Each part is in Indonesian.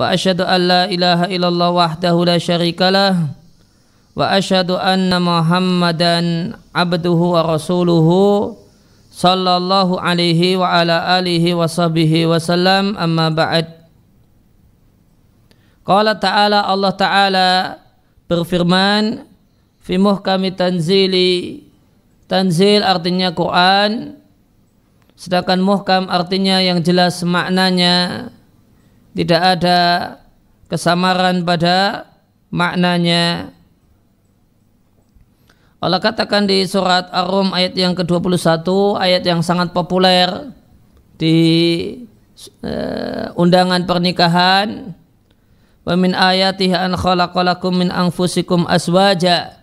wa أن an la ilaha illallah wahdahu la شريك wa وأشهد anna muhammadan abduhu wa rasuluhu sallallahu alaihi wa ala alihi wa sahbihi wa sallam amma ba'd Qala ta'ala Allah ta'ala berfirman fi artinya Quran sedangkan muhkam artinya yang jelas maknanya tidak ada kesamaran pada maknanya. Allah katakan di surat Ar-Rum ayat yang ke-21, ayat yang sangat populer di uh, undangan pernikahan. Wa min ayatihi an khalaqalakum min anfusikum aswaja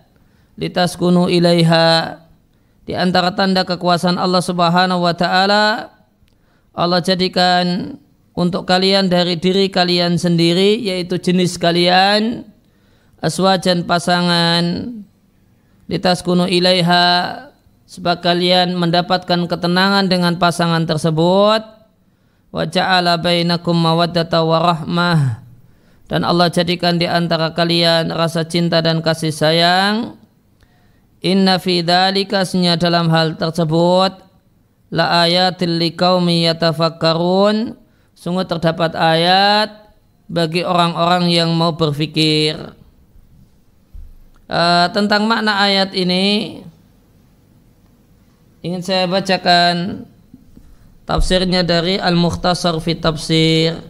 litaskunu ilaiha. Di antara tanda kekuasaan Allah Subhanahu wa taala Allah jadikan untuk kalian dari diri kalian sendiri yaitu jenis kalian aswajan pasangan kuno ilaiha sebab kalian mendapatkan ketenangan dengan pasangan tersebut wa ja'ala bainakum mawaddata wa rahmah dan Allah jadikan di antara kalian rasa cinta dan kasih sayang inna fi dzalika dalam hal tersebut la ayatil liqaumi yatafakkarun Sungguh terdapat ayat bagi orang-orang yang mau berpikir e, eh, tentang makna ayat ini ingin saya bacakan tafsirnya dari Al-Mukhtasar fi Tafsir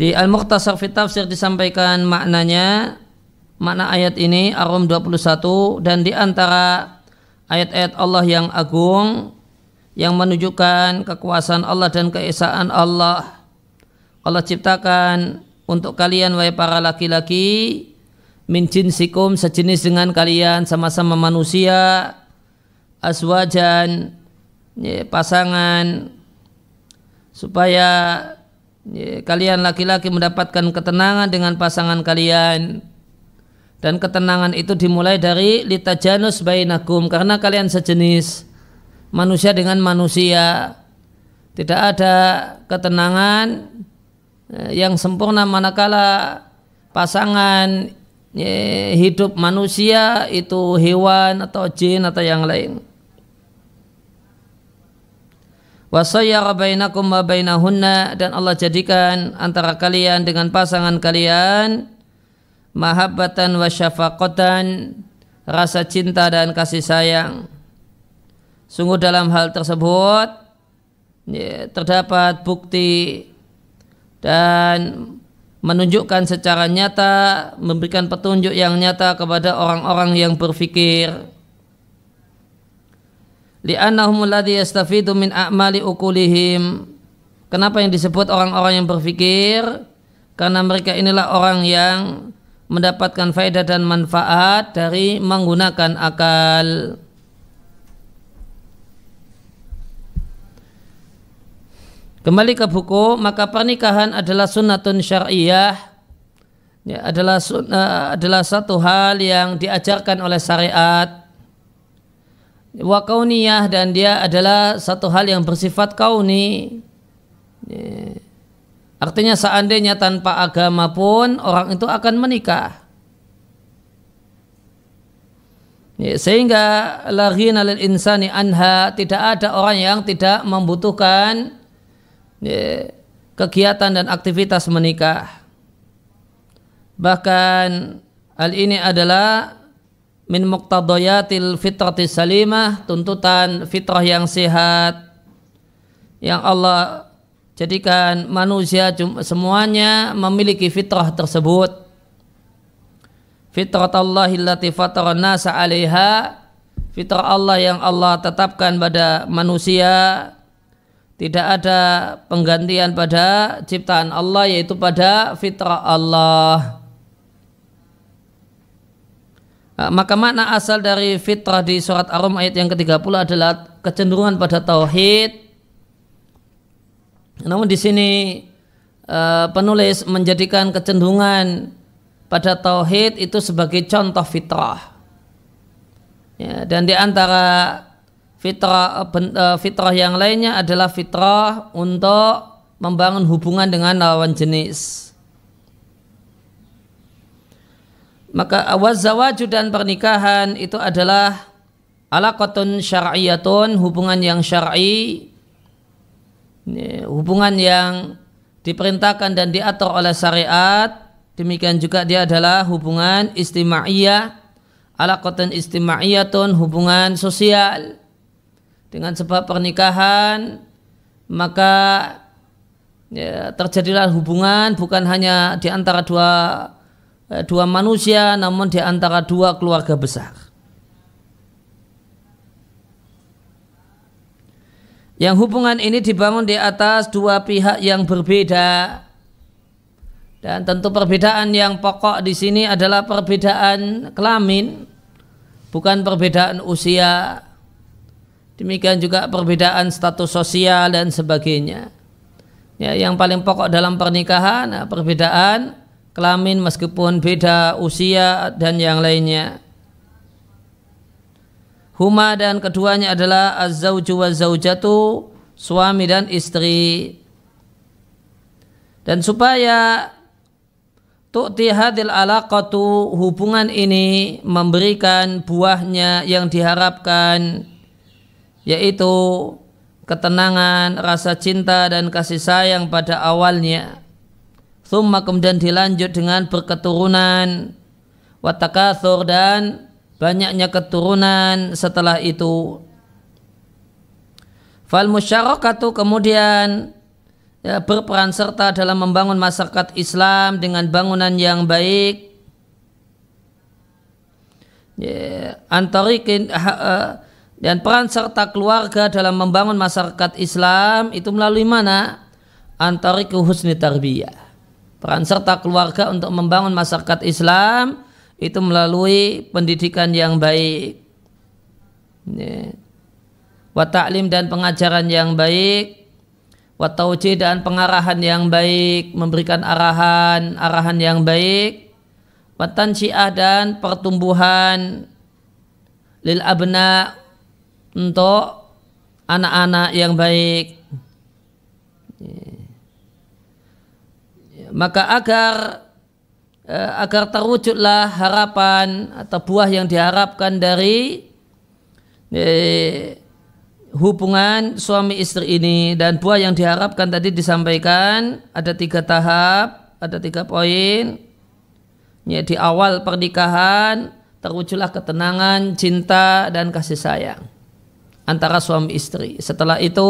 Di al muqtasar fi Tafsir disampaikan maknanya makna ayat ini Arum 21 dan di antara ayat-ayat Allah yang agung yang menunjukkan kekuasaan Allah dan keesaan Allah. Allah ciptakan untuk kalian wahai para laki-laki min jinsikum sejenis dengan kalian sama-sama manusia aswajan ya, pasangan supaya Ya, kalian laki-laki mendapatkan ketenangan dengan pasangan kalian dan ketenangan itu dimulai dari lita litajanus bainakum karena kalian sejenis manusia dengan manusia tidak ada ketenangan ya, yang sempurna manakala pasangan ya, hidup manusia itu hewan atau jin atau yang lain Wasayyara bainakum wa bainahunna dan Allah jadikan antara kalian dengan pasangan kalian mahabbatan wa syafaqatan rasa cinta dan kasih sayang. Sungguh dalam hal tersebut ya, terdapat bukti dan menunjukkan secara nyata memberikan petunjuk yang nyata kepada orang-orang yang berpikir li'annahum alladhi yastafidu min a'mali ukulihim kenapa yang disebut orang-orang yang berpikir karena mereka inilah orang yang mendapatkan faedah dan manfaat dari menggunakan akal Kembali ke buku, maka pernikahan adalah sunnatun syariah ya, adalah uh, adalah satu hal yang diajarkan oleh syariat wa dan dia adalah satu hal yang bersifat kauni ya. artinya seandainya tanpa agama pun orang itu akan menikah ya, sehingga lagi nalar insani anha tidak ada orang yang tidak membutuhkan ya, kegiatan dan aktivitas menikah bahkan hal ini adalah min muqtadayatil fitrati salimah tuntutan fitrah yang sehat yang Allah jadikan manusia semuanya memiliki fitrah tersebut fitrah Allah illati nasa 'alaiha fitrah Allah yang Allah tetapkan pada manusia tidak ada penggantian pada ciptaan Allah yaitu pada fitrah Allah. Eh, maka makna asal dari fitrah di surat Ar-Rum ayat yang ke-30 adalah kecenderungan pada tauhid. Namun di sini eh, penulis menjadikan kecenderungan pada tauhid itu sebagai contoh fitrah. Ya, dan di antara fitrah eh, fitrah yang lainnya adalah fitrah untuk membangun hubungan dengan lawan jenis. maka awaz zawaju dan pernikahan itu adalah alaqatun syar'iyatun hubungan yang syar'i hubungan yang diperintahkan dan diatur oleh syariat demikian juga dia adalah hubungan istimaiyah alaqatun istimaiyatun hubungan sosial dengan sebab pernikahan maka ya, terjadilah hubungan bukan hanya di antara dua Eh, dua manusia namun di antara dua keluarga besar. Yang hubungan ini dibangun di atas dua pihak yang berbeda. Dan tentu perbedaan yang pokok di sini adalah perbedaan kelamin, bukan perbedaan usia. Demikian juga perbedaan status sosial dan sebagainya. Ya, yang paling pokok dalam pernikahan nah, perbedaan kelamin meskipun beda usia dan yang lainnya. Huma dan keduanya adalah az-zawju wa zawjatu suami dan istri. Dan supaya tu'ti hadil alaqatu hubungan ini memberikan buahnya yang diharapkan yaitu ketenangan, rasa cinta dan kasih sayang pada awalnya. Thumma kemudian dilanjut dengan berketurunan watakathur dan banyaknya keturunan setelah itu. Fal musyarakatu kemudian ya, berperan serta dalam membangun masyarakat Islam dengan bangunan yang baik. Ya, antarikin dan peran serta keluarga dalam membangun masyarakat Islam itu melalui mana? Antariku husni tarbiyah peran serta keluarga untuk membangun masyarakat Islam itu melalui pendidikan yang baik ya. wa ta'lim dan pengajaran yang baik wa tauji dan pengarahan yang baik memberikan arahan arahan yang baik wa tansyiah dan pertumbuhan lil abna untuk anak-anak yang baik yeah maka agar eh, agar terwujudlah harapan atau buah yang diharapkan dari eh, hubungan suami istri ini dan buah yang diharapkan tadi disampaikan ada tiga tahap ada tiga poin ya di awal pernikahan terwujudlah ketenangan cinta dan kasih sayang antara suami istri setelah itu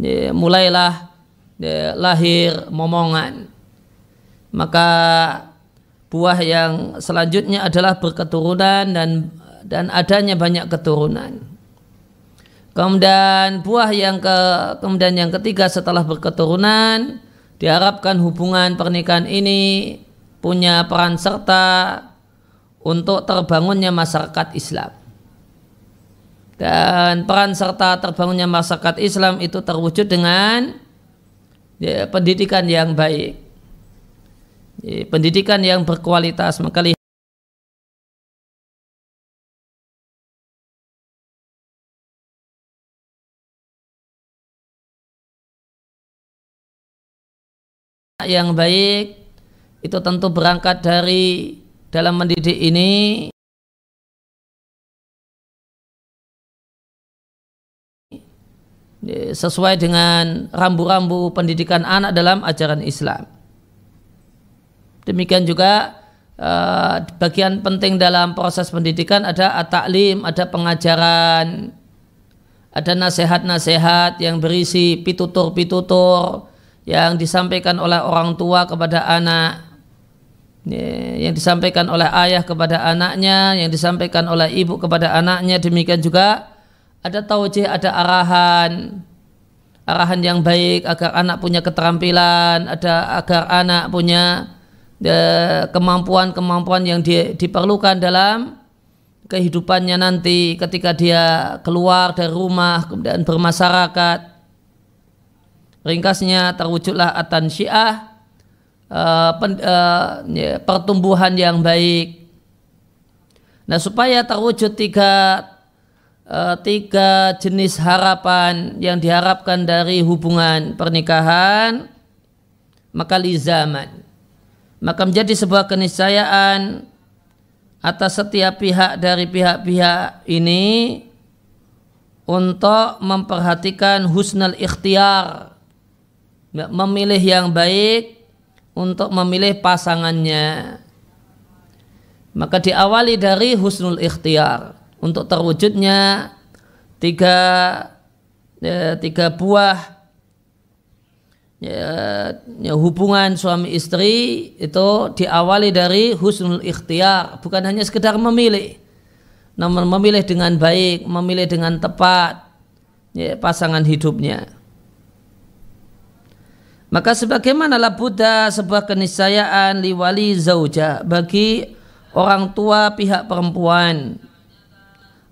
ya, mulailah lahir momongan maka buah yang selanjutnya adalah berketurunan dan dan adanya banyak keturunan kemudian buah yang ke kemudian yang ketiga setelah berketurunan diharapkan hubungan pernikahan ini punya peran serta untuk terbangunnya masyarakat Islam dan peran serta terbangunnya masyarakat Islam itu terwujud dengan ya, pendidikan yang baik, ya, pendidikan yang berkualitas, maka lihat yang baik itu tentu berangkat dari dalam mendidik ini sesuai dengan rambu-rambu pendidikan anak dalam ajaran Islam. Demikian juga eh, bagian penting dalam proses pendidikan ada at-taklim, ada pengajaran, ada nasihat-nasihat yang berisi pitutur-pitutur yang disampaikan oleh orang tua kepada anak, ya, yang disampaikan oleh ayah kepada anaknya, yang disampaikan oleh ibu kepada anaknya, demikian juga ada taujih, ada arahan, arahan yang baik agar anak punya keterampilan, ada agar anak punya eh, kemampuan-kemampuan yang di, diperlukan dalam kehidupannya nanti ketika dia keluar dari rumah kemudian bermasyarakat. Ringkasnya terwujudlah atan syiah uh, eh, pen, uh, ya, pertumbuhan yang baik. Nah supaya terwujud tiga Eh, tiga jenis harapan yang diharapkan dari hubungan pernikahan maka lizaman maka menjadi sebuah keniscayaan atas setiap pihak dari pihak-pihak ini untuk memperhatikan husnul ikhtiar memilih yang baik untuk memilih pasangannya maka diawali dari husnul ikhtiar untuk terwujudnya tiga ya, tiga buah ya, ya, hubungan suami istri itu diawali dari husnul ikhtiar bukan hanya sekedar memilih namun memilih dengan baik memilih dengan tepat ya, pasangan hidupnya maka sebagaimana Buddha sebuah keniscayaan liwali zauja bagi orang tua pihak perempuan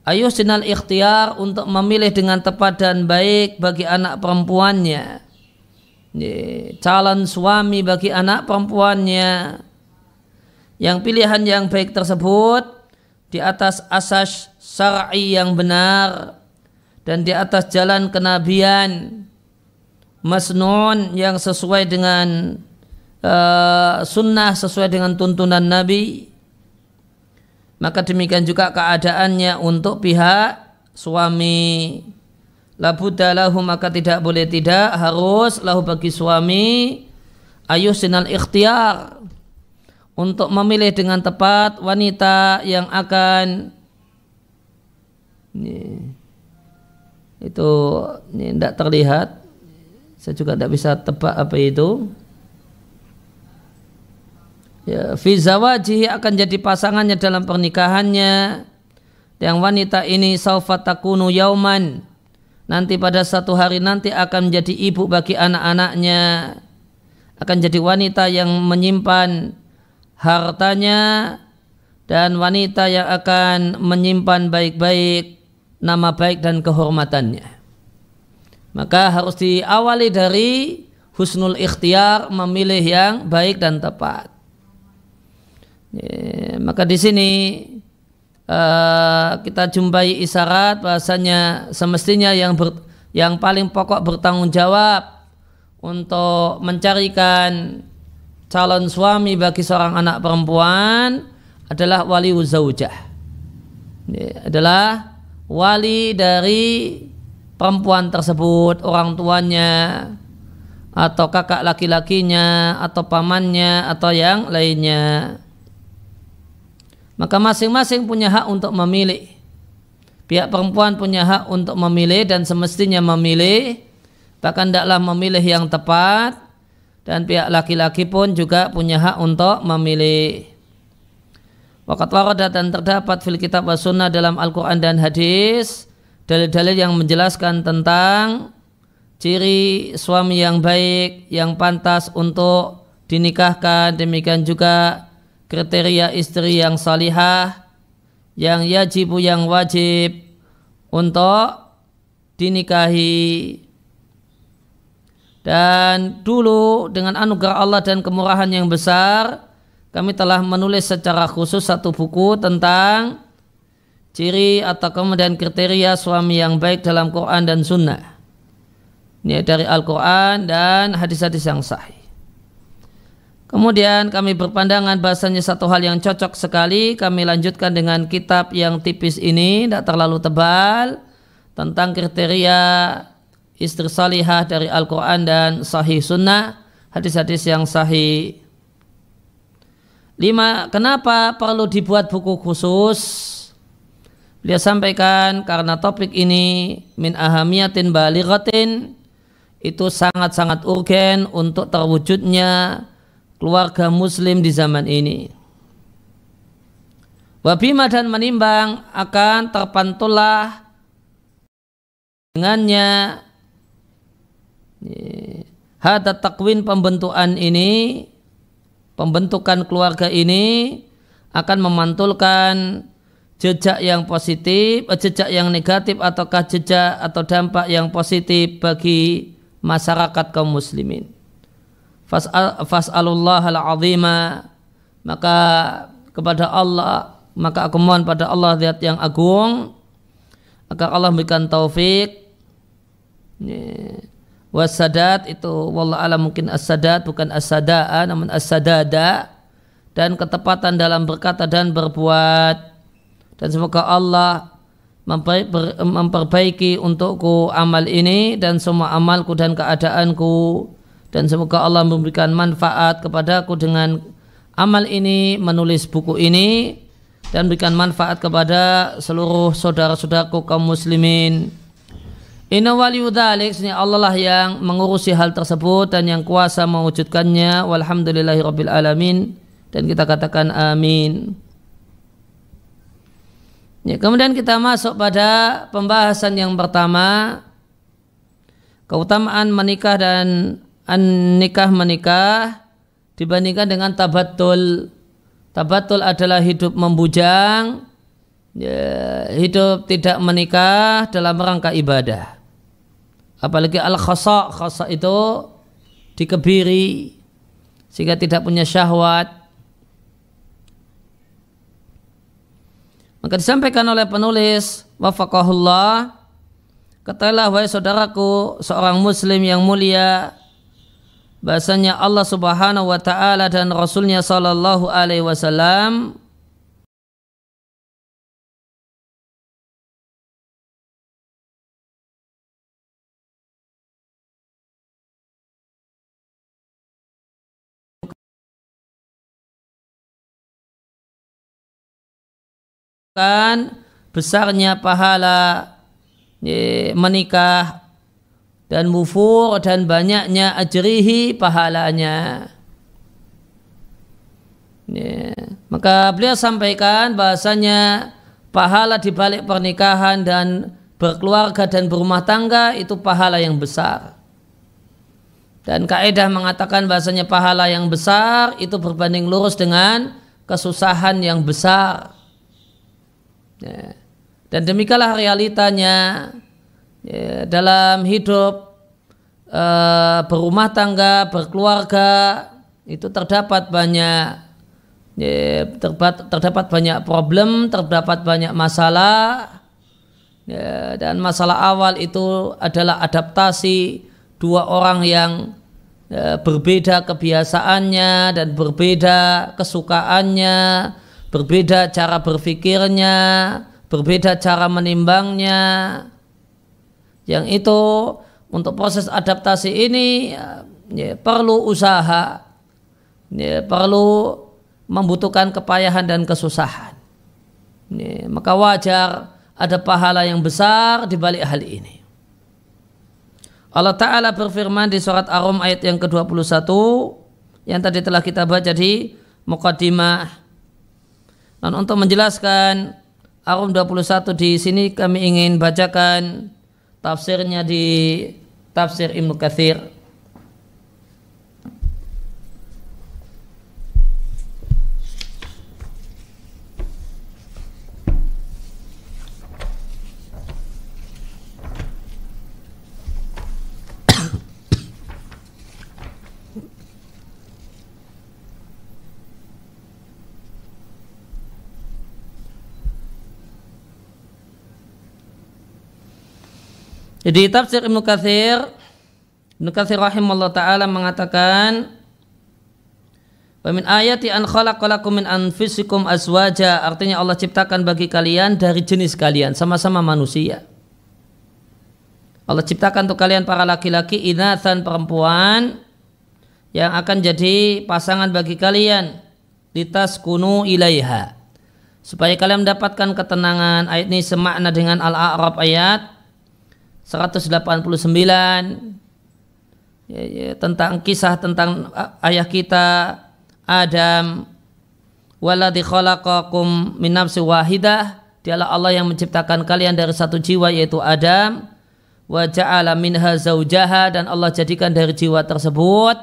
Ayo sinal ikhtiar untuk memilih dengan tepat dan baik bagi anak perempuannya. Calon suami bagi anak perempuannya. Yang pilihan yang baik tersebut di atas asas syar'i yang benar dan di atas jalan kenabian masnun yang sesuai dengan uh, sunnah sesuai dengan tuntunan Nabi maka demikian juga keadaannya untuk pihak suami labuda lahu maka tidak boleh tidak harus lahu bagi suami ayusinal ikhtiar untuk memilih dengan tepat wanita yang akan ini, itu tidak terlihat saya juga tidak bisa tebak apa itu ya, fi zawajihi akan jadi pasangannya dalam pernikahannya yang wanita ini saufatakunu yauman nanti pada satu hari nanti akan menjadi ibu bagi anak-anaknya akan jadi wanita yang menyimpan hartanya dan wanita yang akan menyimpan baik-baik nama baik dan kehormatannya maka harus diawali dari husnul ikhtiar memilih yang baik dan tepat Eh, maka di sini uh, kita jumpai isyarat bahasanya semestinya yang ber, yang paling pokok bertanggung jawab untuk mencarikan calon suami bagi seorang anak perempuan adalah wali uzaujah adalah wali dari perempuan tersebut, orang tuanya, atau kakak laki-lakinya, atau pamannya, atau yang lainnya. Maka masing-masing punya hak untuk memilih. Pihak perempuan punya hak untuk memilih dan semestinya memilih. Bahkan tidaklah memilih yang tepat. Dan pihak laki-laki pun juga punya hak untuk memilih. Wakat warada dan terdapat fil kitab wa sunnah dalam Al-Quran dan hadis. Dalil-dalil yang menjelaskan tentang ciri suami yang baik, yang pantas untuk dinikahkan. Demikian juga kriteria istri yang salihah yang wajib, yang wajib untuk dinikahi dan dulu dengan anugerah Allah dan kemurahan yang besar kami telah menulis secara khusus satu buku tentang ciri atau kemudian kriteria suami yang baik dalam Quran dan Sunnah. Ini dari Al-Quran dan hadis-hadis yang sahih. Kemudian kami berpandangan bahasanya satu hal yang cocok sekali kami lanjutkan dengan kitab yang tipis ini tidak terlalu tebal tentang kriteria istri salihah dari Al-Quran dan sahih sunnah hadis-hadis yang sahih. Lima, kenapa perlu dibuat buku khusus? Beliau sampaikan karena topik ini min ahamiyatin balighatin itu sangat-sangat urgen untuk terwujudnya keluarga muslim di zaman ini. Wabima dan menimbang akan terpantulah dengannya hada takwin pembentukan ini pembentukan keluarga ini akan memantulkan jejak yang positif, eh, jejak yang negatif ataukah jejak atau dampak yang positif bagi masyarakat kaum muslimin fas'alullah al maka kepada Allah maka aku mohon pada Allah zat yang agung agar Allah memberikan taufik wasadat itu wallah alam mungkin asadat bukan asadaa namun asadada dan ketepatan dalam berkata dan berbuat dan semoga Allah memperbaiki untukku amal ini dan semua amalku dan keadaanku dan semoga Allah memberikan manfaat kepadaku dengan amal ini, menulis buku ini dan berikan manfaat kepada seluruh saudara-saudaraku kaum muslimin. Inna waliyudhalik, Allah lah yang mengurusi hal tersebut dan yang kuasa mewujudkannya. Rabbil alamin dan kita katakan amin. Ya, kemudian kita masuk pada pembahasan yang pertama keutamaan menikah dan an nikah menikah dibandingkan dengan tabatul. Tabatul adalah hidup membujang, ya, hidup tidak menikah dalam rangka ibadah. Apalagi al khasa, khasa itu dikebiri sehingga tidak punya syahwat. Maka disampaikan oleh penulis wafakohullah katalah wahai saudaraku seorang muslim yang mulia bahasanya Allah Subhanahu wa taala dan rasulnya sallallahu alaihi wasallam besarnya pahala menikah dan mufur dan banyaknya ajrihi pahalanya. Ya. Maka beliau sampaikan bahasanya pahala di balik pernikahan dan berkeluarga dan berumah tangga itu pahala yang besar. Dan kaidah mengatakan bahasanya pahala yang besar itu berbanding lurus dengan kesusahan yang besar. Ya. Dan demikianlah realitanya Ya, dalam hidup e, berumah tangga, berkeluarga itu terdapat banyak ya, terdapat, terdapat banyak problem, terdapat banyak masalah. Ya, dan masalah awal itu adalah adaptasi dua orang yang ya, berbeda kebiasaannya dan berbeda kesukaannya, berbeda cara berpikirnya, berbeda cara menimbangnya yang itu untuk proses adaptasi ini ya, ya, perlu usaha, ya, perlu membutuhkan kepayahan dan kesusahan. Ya, maka wajar ada pahala yang besar di balik hal ini. Allah Ta'ala berfirman di surat Arum ayat yang ke-21 yang tadi telah kita baca di Muqaddimah. Dan untuk menjelaskan Arum 21 di sini kami ingin bacakan tafsirnya di tafsir Ibnu Katsir Jadi tafsir Ibnu Katsir Ibnu Katsir rahimallahu taala mengatakan Wa min ayati an khalaqalakum min anfusikum azwaja artinya Allah ciptakan bagi kalian dari jenis kalian sama-sama manusia. Allah ciptakan untuk kalian para laki-laki inathan perempuan yang akan jadi pasangan bagi kalian litas kunu ilaiha supaya kalian mendapatkan ketenangan ayat ini semakna dengan al-a'raf ayat 189 ya, ya, tentang kisah tentang ayah kita Adam waladhi khalaqakum min nafsi wahidah dialah Allah yang menciptakan kalian dari satu jiwa yaitu Adam wa ja'ala minha zaujaha dan Allah jadikan dari jiwa tersebut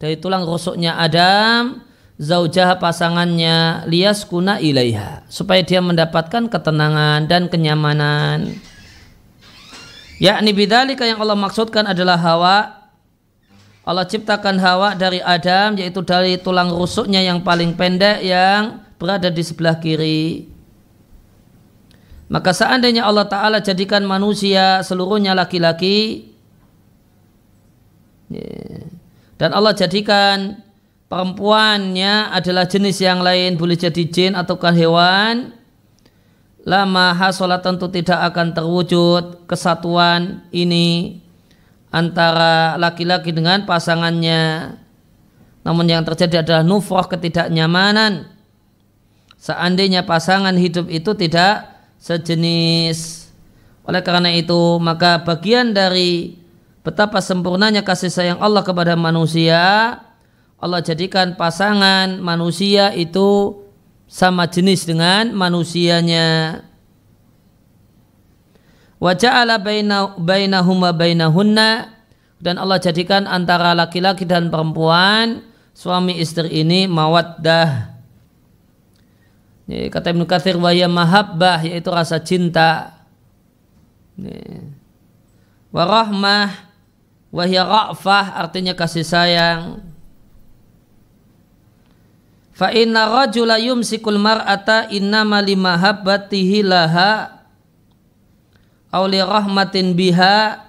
dari tulang rusuknya Adam zaujaha pasangannya lias ilaiha supaya dia mendapatkan ketenangan dan kenyamanan Yakni bidalika yang Allah maksudkan adalah hawa. Allah ciptakan hawa dari Adam yaitu dari tulang rusuknya yang paling pendek yang berada di sebelah kiri. Maka seandainya Allah Ta'ala jadikan manusia seluruhnya laki-laki dan Allah jadikan perempuannya adalah jenis yang lain boleh jadi jin ataukah hewan lama hasolat tentu tidak akan terwujud kesatuan ini antara laki-laki dengan pasangannya. Namun yang terjadi adalah nufroh ketidaknyamanan. Seandainya pasangan hidup itu tidak sejenis. Oleh karena itu, maka bagian dari betapa sempurnanya kasih sayang Allah kepada manusia, Allah jadikan pasangan manusia itu sama jenis dengan manusianya wa huma bainahuma bainahunna dan Allah jadikan antara laki-laki dan perempuan suami istri ini mawaddah Nih kata Ibnu Katsir wa mahabbah yaitu rasa cinta Nih wa rahmah ra'fah artinya kasih sayang Fa inna rajula yumsikul mar'ata ma limahabbatihi laha aw li rahmatin biha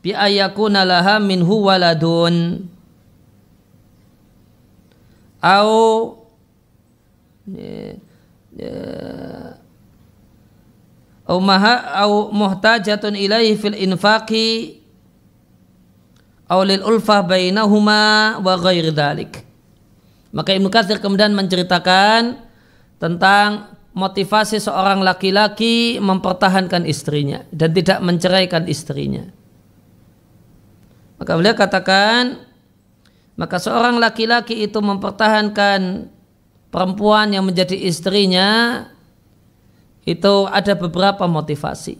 bi ayakuna laha minhu waladun aw au maha au muhtajatun ilaihi fil infaqi aw lil ulfah bainahuma wa ghairi dhalik maka Ibnu Katsir kemudian menceritakan tentang motivasi seorang laki-laki mempertahankan istrinya dan tidak menceraikan istrinya. Maka beliau katakan, maka seorang laki-laki itu mempertahankan perempuan yang menjadi istrinya itu ada beberapa motivasi.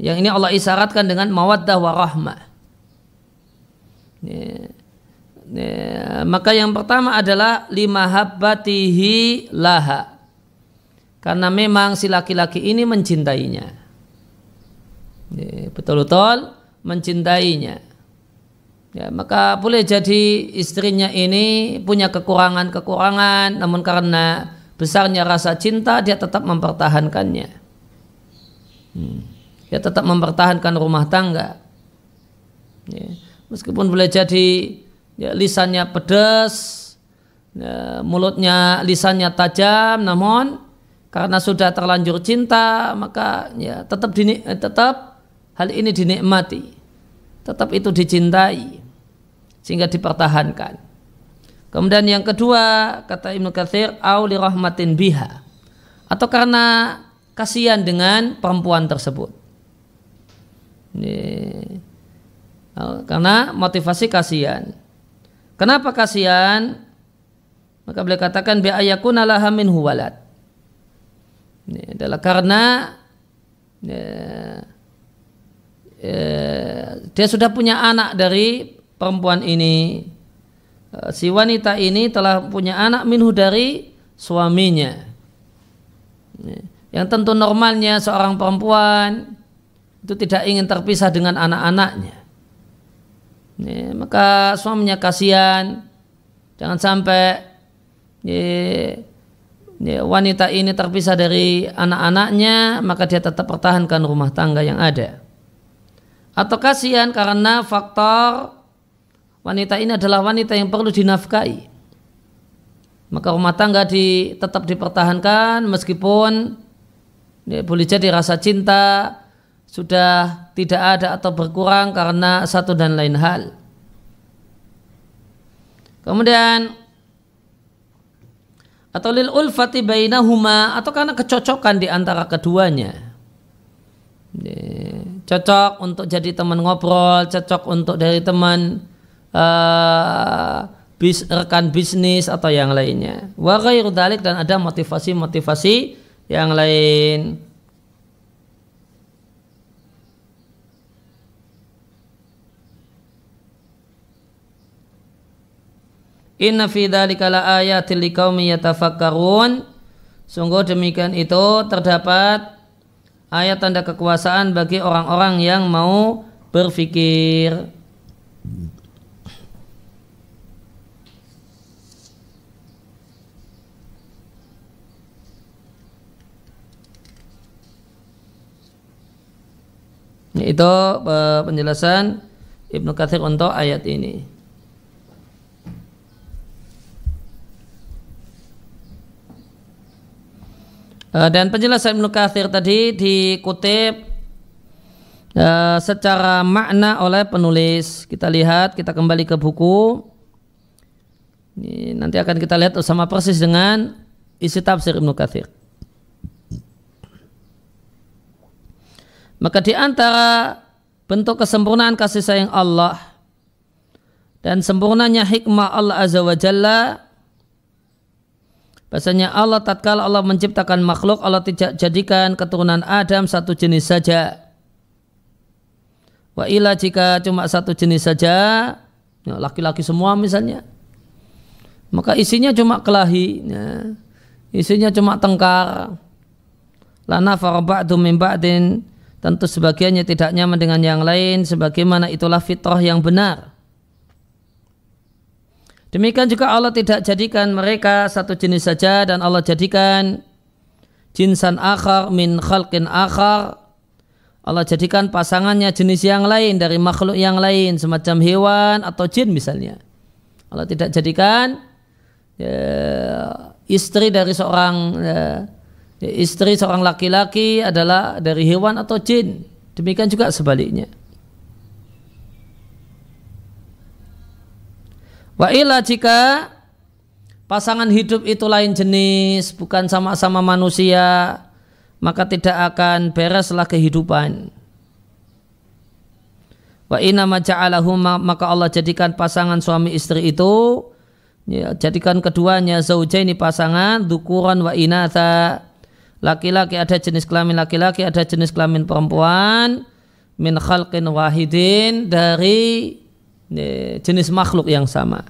Yang ini Allah isyaratkan dengan mawaddah warahmah. Ya. Ya, maka yang pertama adalah lima habbatihi laha. Karena memang si laki-laki ini mencintainya. Ya, betul-betul mencintainya. Ya, maka boleh jadi istrinya ini punya kekurangan-kekurangan, namun karena besarnya rasa cinta, dia tetap mempertahankannya. Hmm. Dia tetap mempertahankan rumah tangga. Ya. Meskipun boleh jadi ya, lisannya pedas, ya, mulutnya lisannya tajam, namun karena sudah terlanjur cinta maka ya tetap dinik, eh, tetap hal ini dinikmati, tetap itu dicintai sehingga dipertahankan. Kemudian yang kedua kata Ibnu Katsir auli rahmatin biha atau karena kasihan dengan perempuan tersebut. Ini, eh, karena motivasi kasihan. Kenapa kasihan? Maka boleh katakan bi'ayakuna laha minhu huwalat. Ini adalah karena ya, ya, dia sudah punya anak dari perempuan ini. E, si wanita ini telah punya anak minhu dari suaminya. Yang tentu normalnya seorang perempuan itu tidak ingin terpisah dengan anak-anaknya ya, maka suaminya kasihan jangan sampai ya, ya, wanita ini terpisah dari anak-anaknya maka dia tetap pertahankan rumah tangga yang ada atau kasihan karena faktor wanita ini adalah wanita yang perlu dinafkahi maka rumah tangga di, tetap dipertahankan meskipun ya, boleh jadi rasa cinta sudah tidak ada atau berkurang karena satu dan lain hal. Kemudian atau lil ulfati bainahuma atau karena kecocokan di antara keduanya. Cocok untuk jadi teman ngobrol, cocok untuk dari teman uh, bis, rekan bisnis atau yang lainnya. Wa ghairu dan ada motivasi-motivasi yang lain. Inna fi dhalika la ayatil liqaumi yatafakkarun. Sungguh demikian itu terdapat ayat tanda kekuasaan bagi orang-orang yang mau berfikir. Itu eh, penjelasan Ibnu Katsir untuk ayat ini. Eh, dan penjelasan Ibnu Kathir tadi dikutip eh, secara makna oleh penulis. Kita lihat, kita kembali ke buku. Ini nanti akan kita lihat sama persis dengan isi tafsir Ibnu Kathir. Maka di antara bentuk kesempurnaan kasih sayang Allah dan sempurnanya hikmah Allah Azza wa Jalla Bahasanya Allah tatkala Allah menciptakan makhluk, Allah tidak jadikan keturunan Adam satu jenis saja. Wa ila jika cuma satu jenis saja, ya, laki-laki semua misalnya, maka isinya cuma kelahi, ya. isinya cuma tengkar. Lana farba'du min ba'din, tentu sebagiannya tidak nyaman dengan yang lain, sebagaimana itulah fitrah yang benar Demikian juga Allah tidak jadikan mereka satu jenis saja dan Allah jadikan jinsan akhar min khalqin akhar. Allah jadikan pasangannya jenis yang lain dari makhluk yang lain semacam hewan atau jin misalnya. Allah tidak jadikan ya, istri dari seorang ya, ya istri seorang laki-laki adalah dari hewan atau jin. Demikian juga sebaliknya. Wa ila jika pasangan hidup itu lain jenis, bukan sama-sama manusia, maka tidak akan bereslah kehidupan. Wa inna ja'alahuma maka Allah jadikan pasangan suami istri itu ya, jadikan keduanya ini pasangan dukuran wa inatha laki-laki ada jenis kelamin laki-laki ada jenis kelamin perempuan min khalqin wahidin dari jenis makhluk yang sama.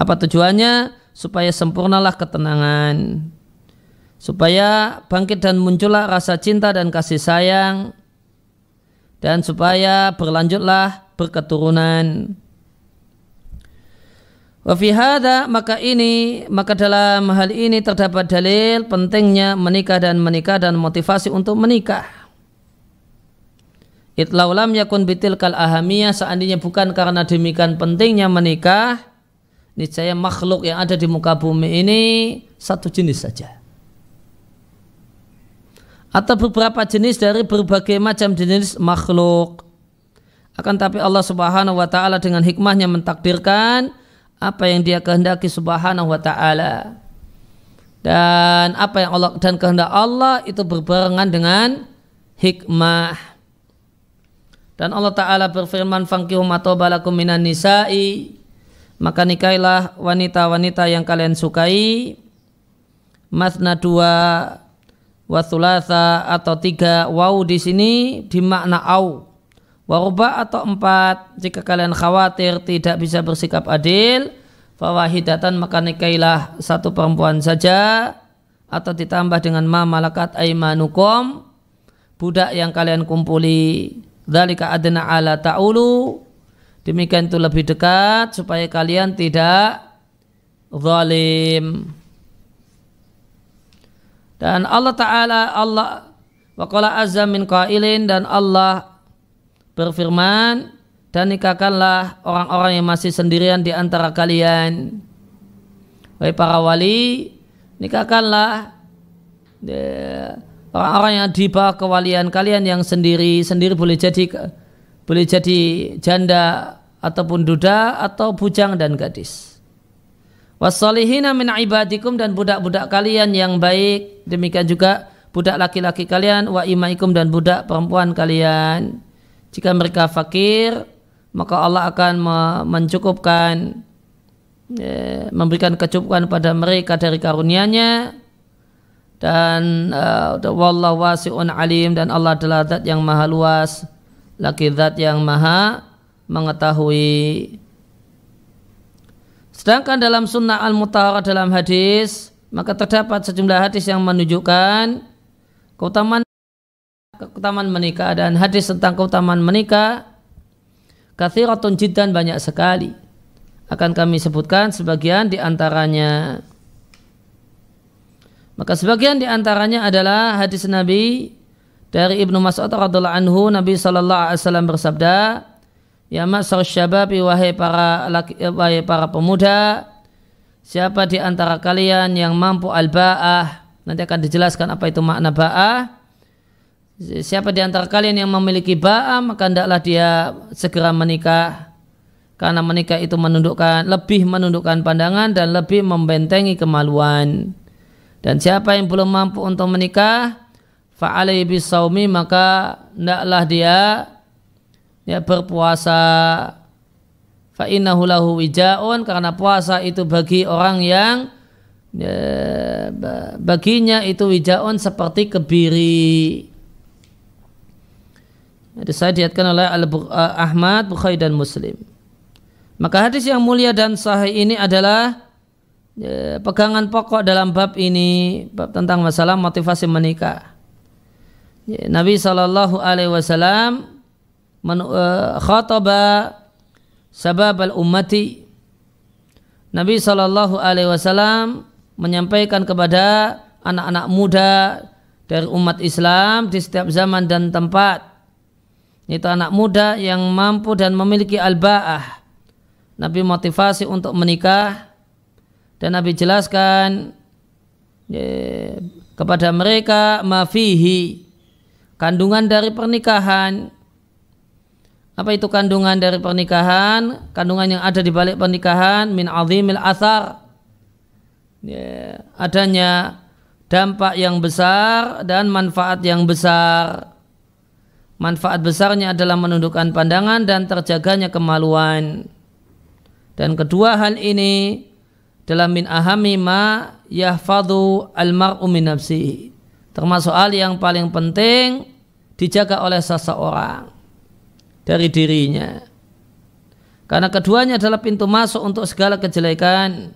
Apa tujuannya? Supaya sempurnalah ketenangan, supaya bangkit dan muncullah rasa cinta dan kasih sayang, dan supaya berlanjutlah berketurunan. Wafihada maka ini maka dalam hal ini terdapat dalil pentingnya menikah dan menikah dan motivasi untuk menikah. Itlaulam yakun bitil kal ahamiyah seandainya bukan karena demikian pentingnya menikah, niscaya makhluk yang ada di muka bumi ini satu jenis saja. Atau beberapa jenis dari berbagai macam jenis makhluk. Akan tapi Allah subhanahu wa ta'ala dengan hikmahnya mentakdirkan apa yang dia kehendaki subhanahu wa ta'ala. Dan apa yang Allah dan kehendak Allah itu berbarengan dengan hikmah. Dan Allah Ta'ala berfirman, Fangkihu matobalakum minan nisa'i, maka nikailah wanita-wanita yang kalian sukai, masna dua, wasulasa atau tiga, waw di sini di makna au, waruba atau empat, jika kalian khawatir tidak bisa bersikap adil, fawahidatan maka nikailah satu perempuan saja, atau ditambah dengan ma malakat aimanukum, budak yang kalian kumpuli Dalika adna ala ta'ulu. Demikian itu lebih dekat supaya kalian tidak zalim. Dan Allah Ta'ala Allah Waqala azza min qailin dan Allah berfirman dan nikahkanlah orang-orang yang masih sendirian di antara kalian. Baik para wali, nikahkanlah ya, orang-orang yang di bawah kewalian kalian yang sendiri sendiri boleh jadi boleh jadi janda ataupun duda atau bujang dan gadis. Wasolihina min ibadikum dan budak-budak kalian yang baik demikian juga budak laki-laki kalian wa imaikum dan budak perempuan kalian. Jika mereka fakir maka Allah akan mencukupkan eh, memberikan kecukupan pada mereka dari karunia-Nya dan uh, wallahu wasi'un alim dan Allah adalah zat yang maha luas lagi zat yang maha mengetahui sedangkan dalam sunnah al-mutahara dalam hadis maka terdapat sejumlah hadis yang menunjukkan keutamaan keutamaan menikah dan hadis tentang keutamaan menikah kathiratun jiddan banyak sekali akan kami sebutkan sebagian di antaranya maka sebagian di antaranya adalah hadis Nabi dari Ibnu Mas'ud radhiyallahu anhu Nabi sallallahu alaihi wasallam bersabda, "Ya ma'syar syababi wahai para laki, eh, wahai para pemuda, siapa di antara kalian yang mampu al-ba'ah?" Nanti akan dijelaskan apa itu makna ba'ah. Siapa di antara kalian yang memiliki ba'ah, maka hendaklah dia segera menikah. Karena menikah itu menundukkan, lebih menundukkan pandangan dan lebih membentengi kemaluan. Dan siapa yang belum mampu untuk menikah, fa'alai bisawmi, maka ndaklah dia ya berpuasa fa lahu wijaun karena puasa itu bagi orang yang ya, baginya itu wijaun seperti kebiri. Jadi saya diatkan oleh Al eh, Ahmad, Bukhari dan Muslim. Maka hadis yang mulia dan sahih ini adalah Ya, pegangan pokok dalam bab ini bab tentang masalah motivasi menikah. Ya, Nabi Shallallahu Alaihi Wasallam eh, khotoba sabab al ummati. Nabi Shallallahu Alaihi Wasallam menyampaikan kepada anak-anak muda dari umat Islam di setiap zaman dan tempat. Itu anak muda yang mampu dan memiliki albaah Nabi motivasi untuk menikah dan Nabi jelaskan ya, kepada mereka mafihi kandungan dari pernikahan. Apa itu kandungan dari pernikahan? Kandungan yang ada di balik pernikahan min azimil asar. Ya, adanya dampak yang besar dan manfaat yang besar. Manfaat besarnya adalah menundukkan pandangan dan terjaganya kemaluan. Dan kedua hal ini dalam min ahami ma yahfadhu al-mar'u min nafsihi. Termasuk hal yang paling penting dijaga oleh seseorang dari dirinya. Karena keduanya adalah pintu masuk untuk segala kejelekan.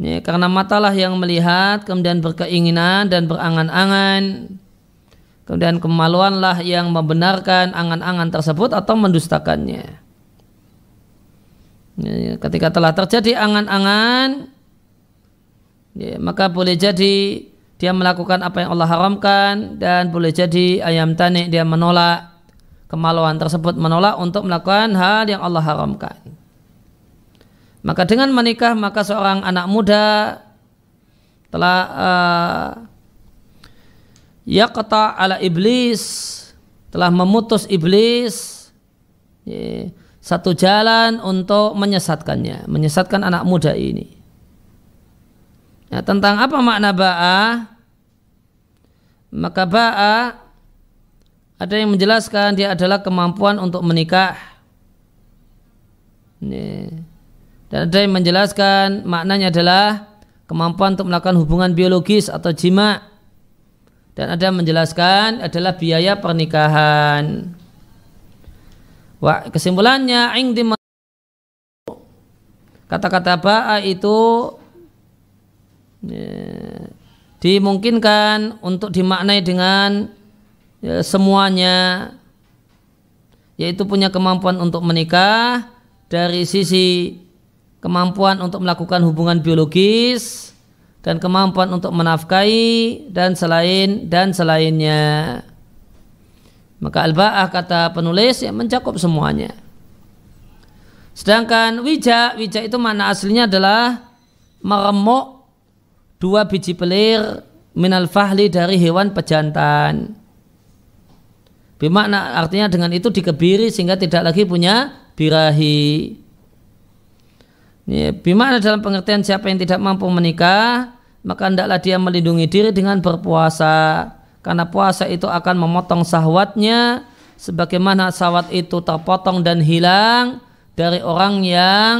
Ini karena matalah yang melihat, kemudian berkeinginan dan berangan-angan. Kemudian kemaluanlah yang membenarkan angan-angan tersebut atau mendustakannya. Ya, ya. ketika telah terjadi angan-angan, ya, maka boleh jadi dia melakukan apa yang Allah haramkan dan boleh jadi ayam tani dia menolak kemaluan tersebut menolak untuk melakukan hal yang Allah haramkan. Maka dengan menikah maka seorang anak muda telah uh, eh, kata ala iblis telah memutus iblis ya, satu jalan untuk menyesatkannya, menyesatkan anak muda ini. Ya, tentang apa makna ba'ah? Maka ba'ah ada yang menjelaskan dia adalah kemampuan untuk menikah. Ini. Dan ada yang menjelaskan maknanya adalah kemampuan untuk melakukan hubungan biologis atau jima. Dan ada yang menjelaskan adalah biaya pernikahan. Wah, kesimpulannya ing kata-kata ba'a itu ya, dimungkinkan untuk dimaknai dengan ya, semuanya yaitu punya kemampuan untuk menikah dari sisi kemampuan untuk melakukan hubungan biologis dan kemampuan untuk menafkahi dan selain dan selainnya. Maka al-ba'ah kata penulis yang mencakup semuanya. Sedangkan wija, wija itu mana aslinya adalah meremuk dua biji pelir minal fahli dari hewan pejantan. Bimakna artinya dengan itu dikebiri sehingga tidak lagi punya birahi. Bimakna dalam pengertian siapa yang tidak mampu menikah, maka hendaklah dia melindungi diri dengan berpuasa karena puasa itu akan memotong sahwatnya sebagaimana sahwat itu terpotong dan hilang dari orang yang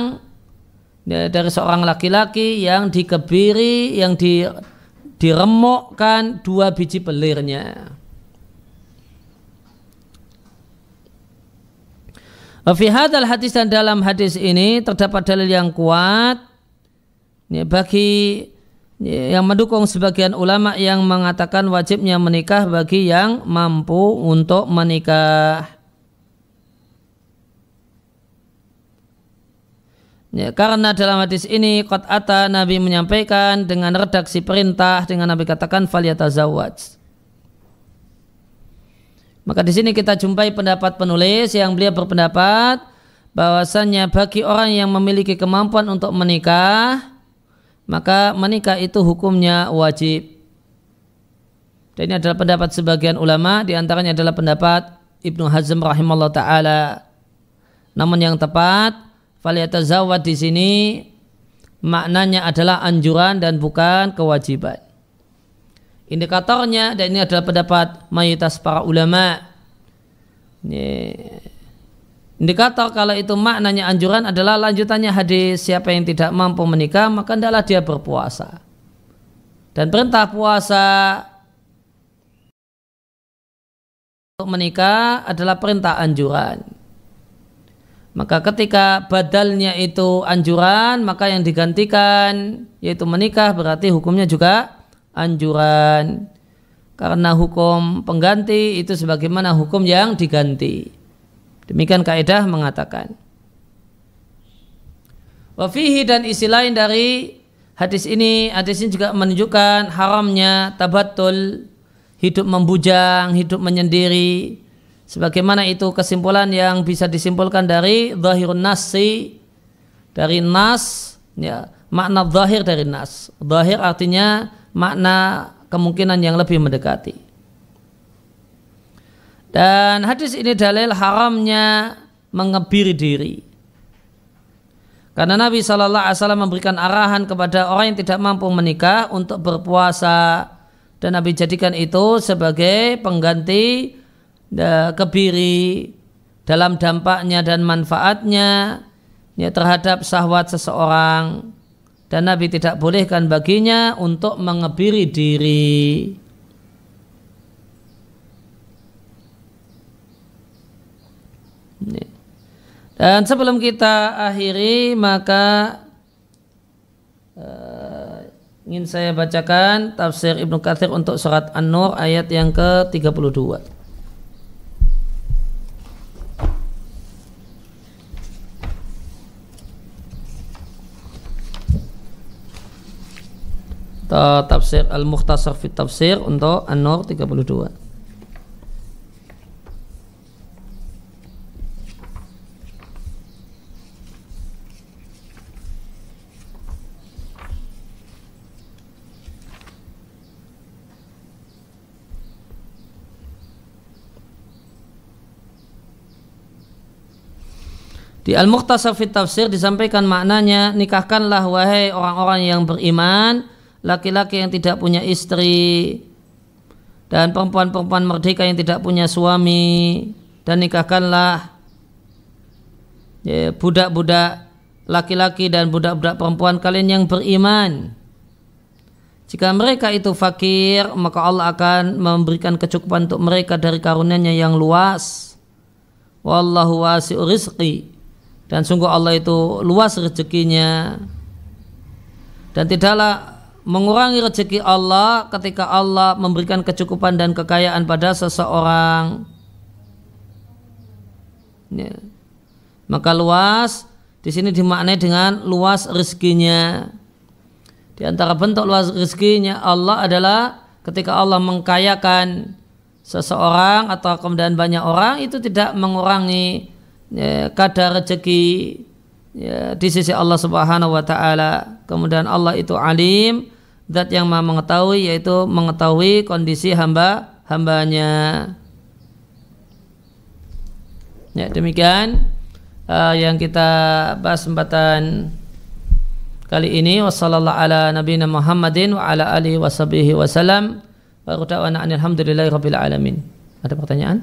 ya, dari seorang laki-laki yang dikebiri yang di, diremukkan dua biji pelirnya Fi hadal hadis dan dalam hadis ini terdapat dalil yang kuat ya, bagi yang mendukung sebagian ulama yang mengatakan wajibnya menikah bagi yang mampu untuk menikah. Ya, karena dalam hadis ini kot Nabi menyampaikan dengan redaksi perintah dengan Nabi katakan zawaj. Maka di sini kita jumpai pendapat penulis yang beliau berpendapat bahwasannya bagi orang yang memiliki kemampuan untuk menikah maka menikah itu hukumnya wajib. Dan ini adalah pendapat sebagian ulama, diantaranya adalah pendapat Ibnu Hazm rahimahullah taala. Namun yang tepat, zawad di sini maknanya adalah anjuran dan bukan kewajiban. Indikatornya dan ini adalah pendapat mayoritas para ulama. Ini Indikator kalau itu maknanya anjuran adalah lanjutannya hadis siapa yang tidak mampu menikah maka hendaklah dia berpuasa. Dan perintah puasa untuk menikah adalah perintah anjuran. Maka ketika badalnya itu anjuran, maka yang digantikan yaitu menikah berarti hukumnya juga anjuran. Karena hukum pengganti itu sebagaimana hukum yang diganti. Demikian kaidah mengatakan. Wafihi dan isi lain dari hadis ini, hadis ini juga menunjukkan haramnya tabatul, hidup membujang, hidup menyendiri. Sebagaimana itu kesimpulan yang bisa disimpulkan dari zahirun nasi, dari nas, ya, makna zahir dari nas. Zahir artinya makna kemungkinan yang lebih mendekati. Dan hadis ini dalil haramnya mengebiri diri. Karena Nabi Shallallahu Alaihi Wasallam memberikan arahan kepada orang yang tidak mampu menikah untuk berpuasa dan Nabi jadikan itu sebagai pengganti e, kebiri dalam dampaknya dan manfaatnya ya, terhadap sahwat seseorang dan Nabi tidak bolehkan baginya untuk mengebiri diri. Dan sebelum kita akhiri maka uh, ingin saya bacakan tafsir Ibnu Katsir untuk surat An-Nur ayat yang ke-32. tafsir Al-Mukhtasar fi Tafsir untuk An-Nur 32. Di Al-Mukhtasar fit Tafsir disampaikan maknanya nikahkanlah wahai orang-orang yang beriman laki-laki yang tidak punya istri dan perempuan-perempuan merdeka yang tidak punya suami dan nikahkanlah ya, budak-budak laki-laki dan budak-budak perempuan kalian yang beriman. Jika mereka itu fakir, maka Allah akan memberikan kecukupan untuk mereka dari karunia-Nya yang luas. Wallahu wasi'ur rizqi dan sungguh Allah itu luas rezekinya dan tidaklah mengurangi rezeki Allah ketika Allah memberikan kecukupan dan kekayaan pada seseorang ya. maka luas di sini dimaknai dengan luas rezekinya di antara bentuk luas rezekinya Allah adalah ketika Allah mengkayakan seseorang atau kemudian banyak orang itu tidak mengurangi ya, kadar rezeki ya, di sisi Allah Subhanahu wa taala. Kemudian Allah itu alim, zat yang Maha mengetahui yaitu mengetahui kondisi hamba-hambanya. Ya, demikian uh, yang kita bahas kesempatan kali ini wasallallahu ala nabiyina Muhammadin wa ala alihi wasallam wa rabbil alamin. Ada pertanyaan?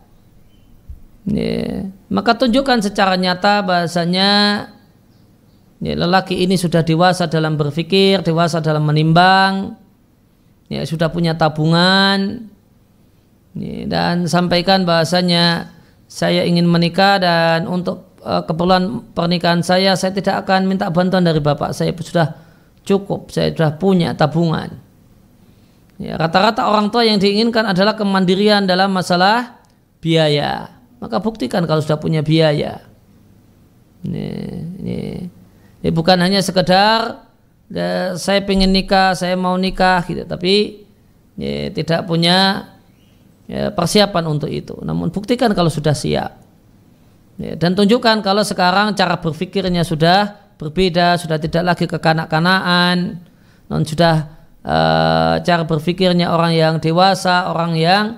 Ya, maka tunjukkan secara nyata bahasanya ya, lelaki ini sudah dewasa dalam berpikir, dewasa dalam menimbang, ya, sudah punya tabungan, ya, dan sampaikan bahasanya saya ingin menikah dan untuk uh, keperluan pernikahan saya saya tidak akan minta bantuan dari bapak saya sudah cukup, saya sudah punya tabungan. rata rata-rata orang tua yang diinginkan adalah kemandirian dalam masalah biaya maka buktikan kalau sudah punya biaya. Ini, ini, ini bukan hanya sekedar ya, saya pengen nikah, saya mau nikah gitu, tapi ya, tidak punya ya, persiapan untuk itu. Namun buktikan kalau sudah siap. Ya, dan tunjukkan kalau sekarang cara berpikirnya sudah berbeda, sudah tidak lagi kekanak-kanaan, non sudah uh, cara berpikirnya orang yang dewasa, orang yang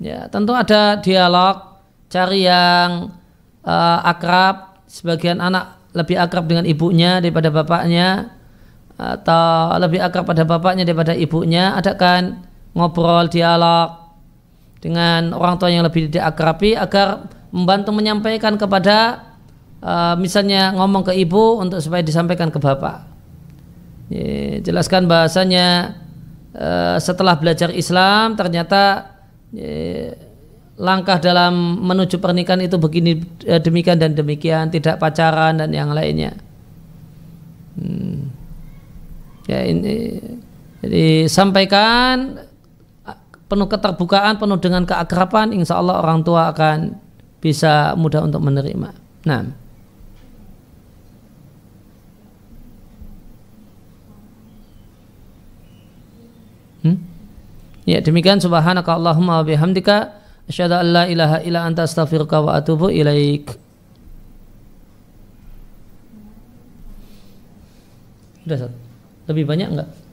Ya, tentu ada dialog cari yang uh, akrab, sebagian anak lebih akrab dengan ibunya daripada bapaknya atau lebih akrab pada bapaknya daripada ibunya, ada kan ngobrol dialog dengan orang tua yang lebih diakrabi agar membantu menyampaikan kepada uh, misalnya ngomong ke ibu untuk supaya disampaikan ke bapak. Ye, jelaskan bahasanya uh, setelah belajar Islam ternyata Eh, langkah dalam menuju pernikahan itu begini eh, demikian dan demikian tidak pacaran dan yang lainnya hmm. ya ini jadi sampaikan penuh keterbukaan, penuh dengan keakraban, insya Allah orang tua akan bisa mudah untuk menerima. Nah. Ya demikian subhanaka Allahumma bihamdika asyhadu an la ilaha illa anta astaghfiruka wa atubu ilaik. Sudah, lebih banyak enggak?